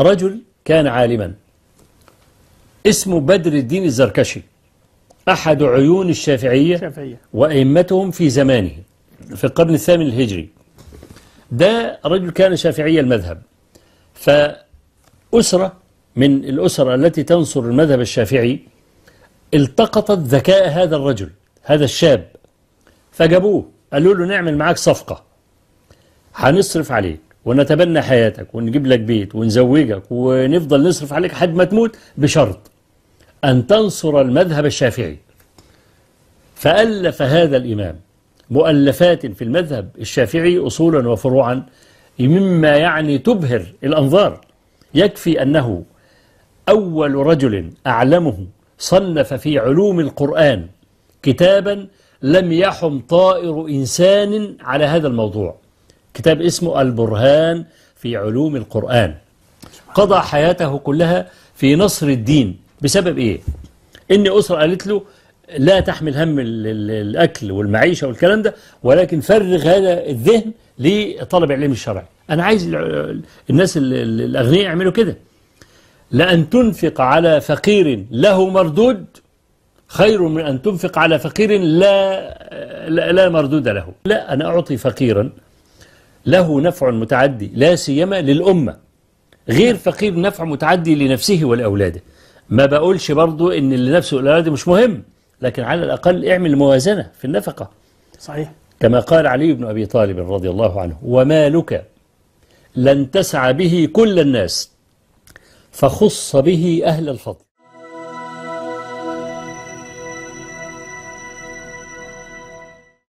رجل كان عالما اسمه بدر الدين الزركشي أحد عيون الشافعية وأئمتهم في زمانه في القرن الثامن الهجري ده رجل كان شافعي المذهب فأسرة من الأسر التي تنصر المذهب الشافعي التقطت ذكاء هذا الرجل هذا الشاب فجابوه قالوا له نعمل معاك صفقة هنصرف عليه ونتبنى حياتك ونجيب لك بيت ونزوجك ونفضل نصرف عليك حد ما تموت بشرط أن تنصر المذهب الشافعي فألف هذا الإمام مؤلفات في المذهب الشافعي أصولا وفروعا مما يعني تبهر الأنظار يكفي أنه أول رجل أعلمه صنف في علوم القرآن كتابا لم يحم طائر إنسان على هذا الموضوع كتاب اسمه البرهان في علوم القرآن قضى حياته كلها في نصر الدين بسبب إيه؟ إن أسرة قالت له لا تحمل هم الأكل والمعيشة والكلام ده ولكن فرغ هذا الذهن لطلب العلم الشرعي أنا عايز الناس الأغنياء يعملوا كده لأن تنفق على فقير له مردود خير من أن تنفق على فقير لا, لا, مردود له لا أنا أعطي فقيرا له نفع متعدي لا سيما للأمة غير فقير نفع متعدي لنفسه ولأولاده ما بقولش برضو ان اللي نفسه ولأولاده مش مهم لكن على الأقل اعمل موازنة في النفقة صحيح كما قال علي بن أبي طالب رضي الله عنه ومالك لن تسعى به كل الناس فخص به أهل الفضل